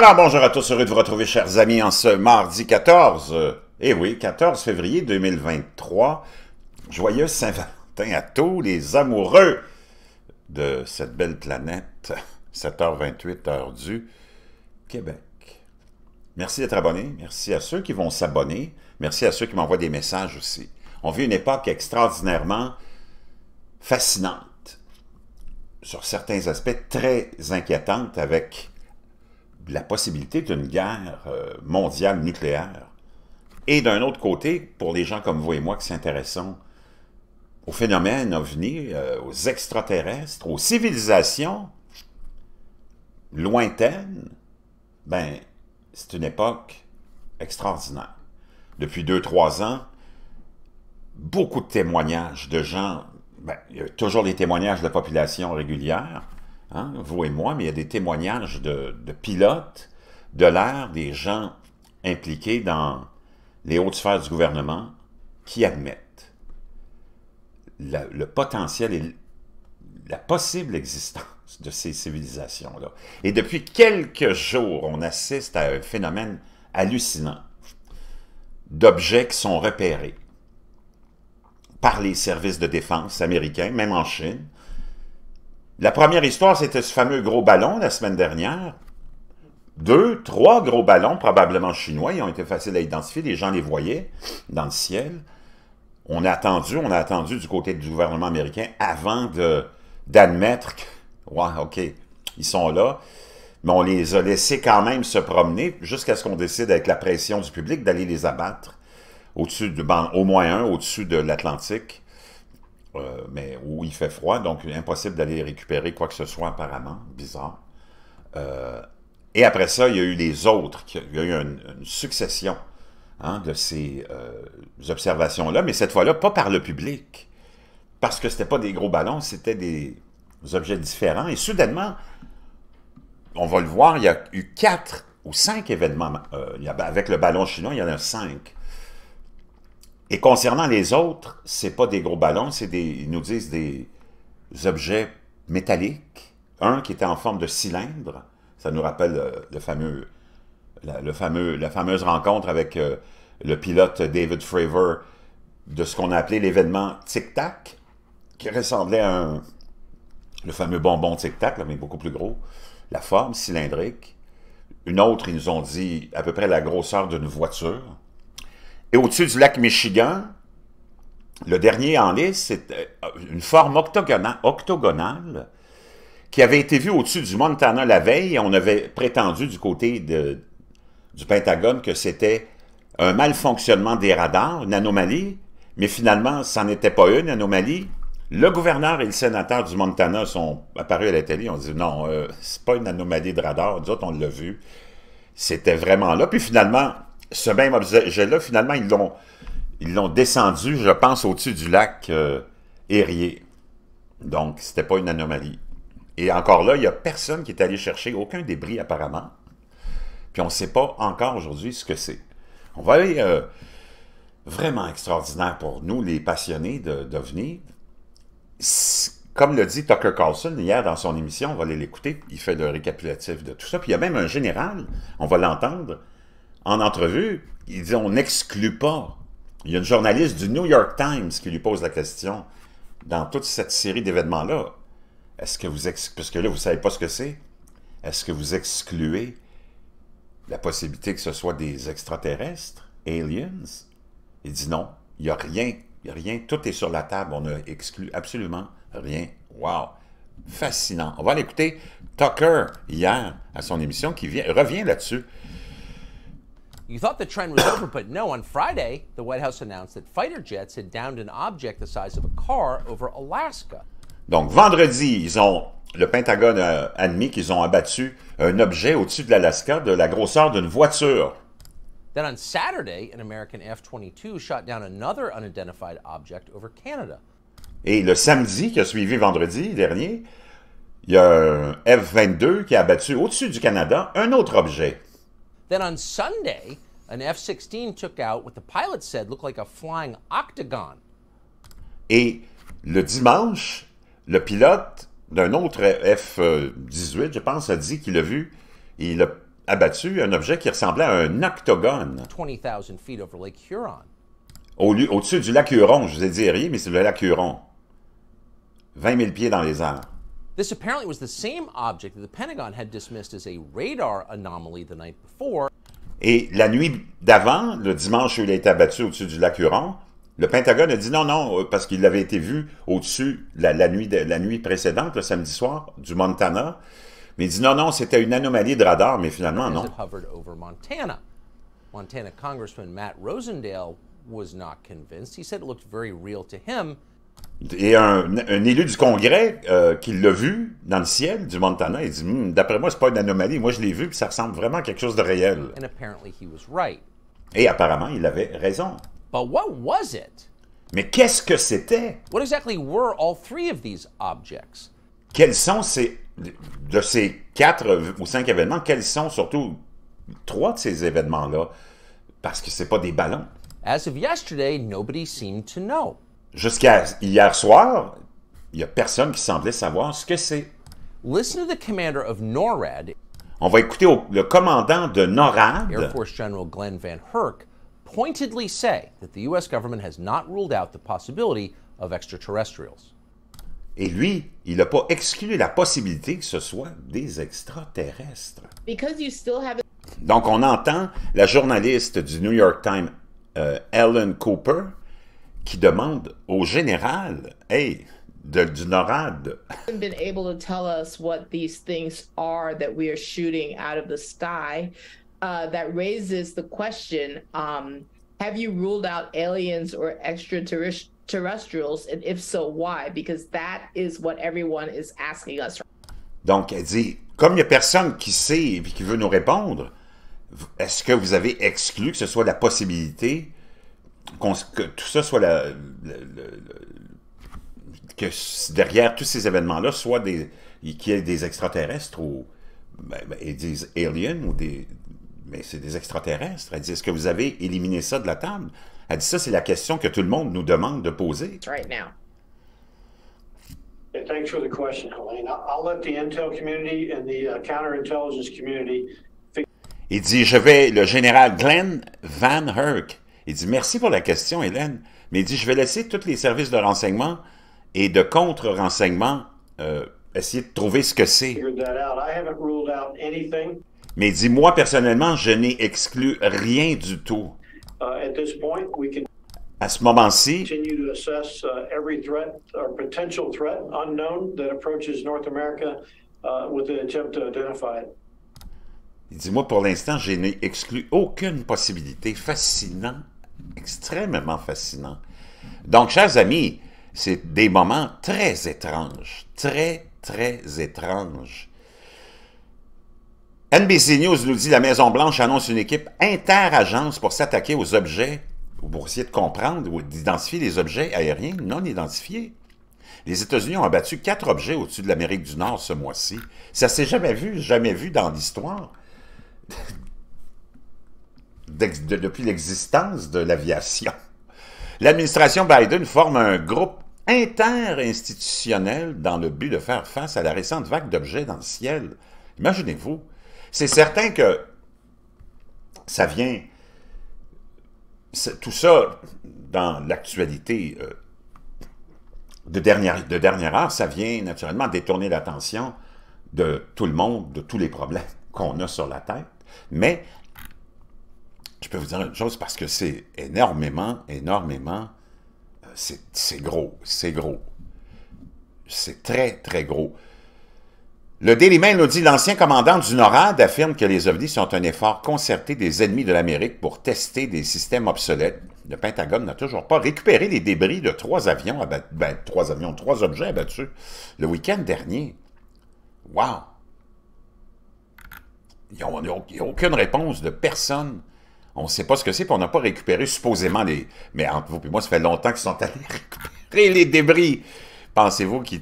Alors bonjour à tous, heureux de vous retrouver chers amis en ce mardi 14, et euh, eh oui, 14 février 2023. Joyeux Saint-Valentin à tous les amoureux de cette belle planète, 7h28, heure du Québec. Merci d'être abonné, merci à ceux qui vont s'abonner, merci à ceux qui m'envoient des messages aussi. On vit une époque extraordinairement fascinante, sur certains aspects très inquiétante avec la possibilité d'une guerre euh, mondiale nucléaire. Et d'un autre côté, pour les gens comme vous et moi qui s'intéressons aux phénomènes OVNI, euh, aux extraterrestres, aux civilisations lointaines, ben, c'est une époque extraordinaire. Depuis deux, trois ans, beaucoup de témoignages de gens, ben, il y a toujours des témoignages de la population régulière, Hein, vous et moi, mais il y a des témoignages de, pilotes de l'air, des gens impliqués dans les hautes sphères du gouvernement qui admettent le potentiel et la possible existence de ces civilisations-là. Et depuis quelques jours, on assiste à un phénomène hallucinant d'objets qui sont repérés par les services de défense américains, même en Chine, la première histoire, c'était ce fameux gros ballon la semaine dernière. Deux, trois gros ballons, probablement chinois, ils ont été faciles à identifier, les gens les voyaient dans le ciel. On a attendu, on a attendu du côté du gouvernement américain avant d'admettre que, ok, ils sont là. Mais on les a laissés quand même se promener jusqu'à ce qu'on décide, avec la pression du public, d'aller les abattre au-dessus du banc, au moins un, au-dessus de l'Atlantique. Euh, mais où il fait froid, donc impossible d'aller récupérer quoi que ce soit apparemment, bizarre. Euh, et après ça, il y a eu les autres, il y a eu une, succession hein, de ces euh, observations-là, mais cette fois-là, pas par le public, parce que ce c'était pas des gros ballons, c'était des objets différents, et soudainement, on va le voir, il y a eu quatre ou cinq événements, avec le ballon chinois, il y en a cinq et concernant les autres, c'est pas des gros ballons, c'est des, ils nous disent des objets métalliques. Un qui était en forme de cylindre, ça nous rappelle euh, le, fameux, la, le fameux, la fameuse rencontre avec euh, le pilote David Fravor de ce qu'on a appelé l'événement Tic Tac, qui ressemblait à un, le fameux bonbon Tic Tac, mais beaucoup plus gros. La forme cylindrique. Une autre, ils nous ont dit à peu près la grosseur d'une voiture. Et au-dessus du lac Michigan, le dernier en liste, c'est euh, une forme octogonale qui avait été vue au-dessus du Montana la veille. on avait prétendu du côté de, du Pentagone que c'était un malfonctionnement des radars, une anomalie, mais finalement, ça n'était pas une anomalie. Le gouverneur et le sénateur du Montana sont apparus à la télé, on dit non, ce euh, c'est pas une anomalie de radar, nous on l'a vu. C'était vraiment là, puis finalement, ce même objet-là, finalement, ils l'ont ils l'ont descendu, je pense, au-dessus du lac euh, Donc, Donc, n'était pas une anomalie. Et encore là, il n'y a personne qui est allé chercher aucun débris apparemment. Puis on ne sait pas encore aujourd'hui ce que c'est. On va aller euh, vraiment extraordinaire pour nous, les passionnés de venir. Comme le dit Tucker Carlson hier dans son émission, on va aller l'écouter, il fait le récapitulatif de tout ça. Puis il y a même un général, on va l'entendre, en entrevue, il dit on n'exclut pas. Il y a une journaliste du New York Times qui lui pose la question dans toute cette série d'événements-là. Est-ce que vous parce que là vous savez pas ce que c'est Est-ce que vous excluez la possibilité que ce soit des extraterrestres, aliens Il dit non, il y a rien, a rien, tout est sur la table, on a exclu absolument rien. Wow, fascinant. On va l'écouter Tucker hier à son émission qui revient là-dessus. You thought the trend was over, but no. On Friday, the White House announced that fighter jets had downed an object the size of a car over Alaska. Donc, vendredi, ils ont, le Pentagone a euh, admis qu'ils ont abattu un objet au-dessus de l'Alaska de la grosseur d'une voiture. Then on Saturday, an American F-22 shot down another unidentified object over Canada. Et le samedi qui a suivi vendredi dernier, il y a un F-22 qui a abattu au-dessus du Canada un autre objet. Et le dimanche, le pilote d'un autre F-18, je pense, a dit qu'il a vu, il a abattu un objet qui ressemblait à un octogone. 20,000 feet over Au-dessus du lac Huron, je vous ai dit rien, mais c'est le lac Huron. 20 000 pieds dans les airs. This apparently was the same object that the Pentagon had dismissed as a radar anomaly the night before. Et la nuit d'avant, le dimanche où il a été abattu au-dessus du lac Huron, le Pentagone a dit non, non, euh, parce qu'il avait été vu au-dessus la, la, nuit de, la nuit précédente, le samedi soir, du Montana. Mais il dit non, non, c'était une anomalie de radar, mais finalement, non. Montana. Montana Congressman Matt Rosendale was not convinced. He said it looked very real to him. Et un, élu du Congrès euh, qui l'a vu dans le ciel du Montana, il dit hmm, D'après moi, c'est pas une anomalie. Moi, je l'ai vu, puis ça ressemble vraiment à quelque chose de réel. Et apparemment, il avait raison. Mais qu'est-ce que c'était Quels sont ces de ces quatre ou cinq événements Quels sont surtout trois de ces événements-là Parce que ce c'est pas des ballons. As of yesterday, nobody seemed to know jusqu'à hier soir, il y a personne qui semblait savoir ce que c'est. Listen to the commander of NORAD. On va écouter le commandant de NORAD. Air Force General Glenn Van Herk pointedly say that the US government has not ruled out the possibility of extraterrestrials. Et lui, il n'a pas exclu la possibilité que ce soit des extraterrestres. Because you still have Donc on entend la journaliste du New York Times, euh, Ellen Cooper, qui demande au général, hey, de, du NORAD. been able to tell us what these things are that we are shooting out of the sky. Uh, that raises the question: um, Have you ruled out aliens or extraterrestrials, and if so, why? Because that is what everyone is asking us. Donc, elle dit, comme il y a personne qui sait et qui veut nous répondre, est-ce que vous avez exclu que ce soit la possibilité qu que tout ça soit la, la, la, que derrière tous ces événements-là soit des qu'il y ait des extraterrestres ou ben, ben, ils disent aliens ou des mais ben, c'est des extraterrestres. Elle dit est-ce que vous avez éliminé ça de la table Elle dit ça c'est la question que tout le monde nous demande de poser. Right now. Yeah, thanks for the question, Colleen. I'll let the intel community and the uh, counterintelligence community. Il dit je vais le général Glenn Van Herk il dit Merci pour la question, Hélène. Mais il dit Je vais laisser tous les services de renseignement et de contre-renseignement euh, essayer de trouver ce que c'est. Mais dis moi, personnellement, je n'ai exclu rien du tout. Uh, à ce moment-ci, uh, uh, il dit, moi, pour l'instant, je n'ai exclu aucune possibilité. fascinante extrêmement fascinant. Donc, chers amis, c'est des moments très étranges, très, très étranges. NBC News nous dit la Maison-Blanche annonce une équipe interagence pour s'attaquer aux objets, pour essayer de comprendre ou d'identifier les objets aériens non identifiés. Les États-Unis ont abattu quatre objets au-dessus de l'Amérique du Nord ce mois-ci. Ça s'est jamais vu, jamais vu dans l'histoire depuis l'existence de l'aviation. L'administration Biden forme un groupe interinstitutionnel dans le but de faire face à la récente vague d'objets dans le ciel. Imaginez-vous, c'est certain que ça vient, tout ça dans l'actualité euh, de, dernière, de dernière heure, ça vient naturellement détourner l'attention de tout le monde, de tous les problèmes qu'on a sur la tête. Mais je peux vous dire une chose parce que c'est énormément, énormément, euh, c'est gros, c'est gros. C'est très, très gros. Le Daily Mail nous dit l'ancien commandant du NORAD affirme que les ovnis sont un effort concerté des ennemis de l'Amérique pour tester des systèmes obsolètes. Le Pentagone n'a toujours pas récupéré les débris de trois avions, abattus, ben, trois avions, trois objets abattus le week-end dernier. Wow! Il n'y a aucune réponse de personne on ne sait pas ce que c'est, puis on n'a pas récupéré supposément les... Mais entre vous et moi, ça fait longtemps qu'ils sont allés récupérer les débris. Pensez-vous que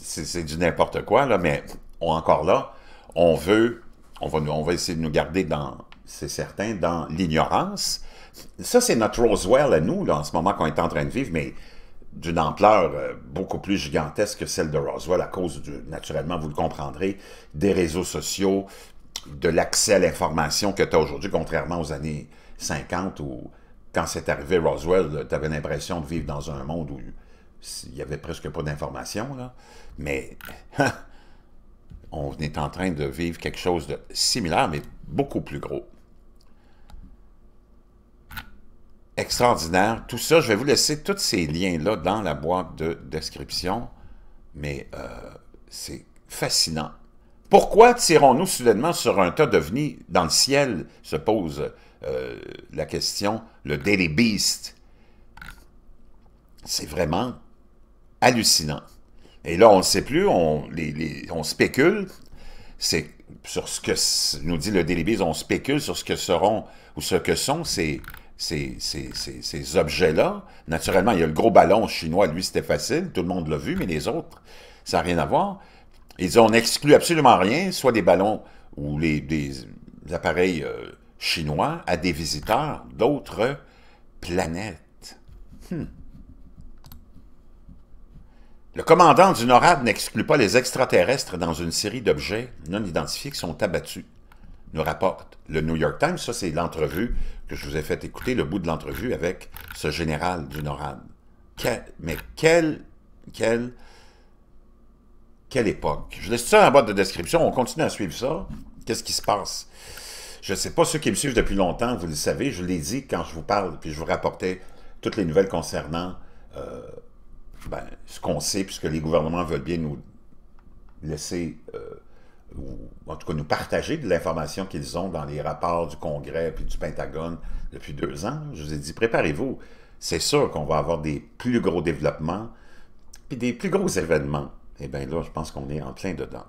c'est du n'importe quoi, là, mais on, encore là, on veut, on va, on va essayer de nous garder dans, c'est certain, dans l'ignorance. Ça, c'est notre Roswell à nous, là, en ce moment qu'on est en train de vivre, mais d'une ampleur euh, beaucoup plus gigantesque que celle de Roswell à cause, du, naturellement, vous le comprendrez, des réseaux sociaux, de l'accès à l'information que tu as aujourd'hui, contrairement aux années 50 où, quand c'est arrivé Roswell, tu avais l'impression de vivre dans un monde où il y avait presque pas d'information. Mais on est en train de vivre quelque chose de similaire, mais beaucoup plus gros. Extraordinaire. Tout ça, je vais vous laisser tous ces liens-là dans la boîte de description, mais euh, c'est fascinant. Pourquoi tirons-nous soudainement sur un tas de d'ovnis dans le ciel se pose euh, la question, le Daily Beast. C'est vraiment hallucinant. Et là, on ne sait plus, on, on spécule c'est sur ce que nous dit le Daily Beast, on spécule sur ce que seront ou ce que sont ces, ces objets-là. Naturellement, il y a le gros ballon chinois, lui, c'était facile, tout le monde l'a vu, mais les autres, ça n'a rien à voir. Ils ont exclu absolument rien, soit des ballons ou les, des appareils euh, chinois, à des visiteurs d'autres planètes. Hmm. Le commandant du NORAD n'exclut pas les extraterrestres dans une série d'objets non identifiés qui sont abattus, nous rapporte le New York Times. Ça, c'est l'entrevue que je vous ai fait écouter, le bout de l'entrevue avec ce général du NORAD. mais quel, quel quelle époque? Je laisse ça en bas de description. On continue à suivre ça. Qu'est-ce qui se passe? Je ne sais pas, ceux qui me suivent depuis longtemps, vous le savez, je l'ai dit quand je vous parle, puis je vous rapportais toutes les nouvelles concernant euh, ben, ce qu'on sait, puisque les gouvernements veulent bien nous laisser, euh, ou en tout cas nous partager de l'information qu'ils ont dans les rapports du Congrès puis du Pentagone depuis deux ans. Je vous ai dit, préparez-vous. C'est sûr qu'on va avoir des plus gros développements puis des plus gros événements eh bien là, je pense qu'on est en plein dedans.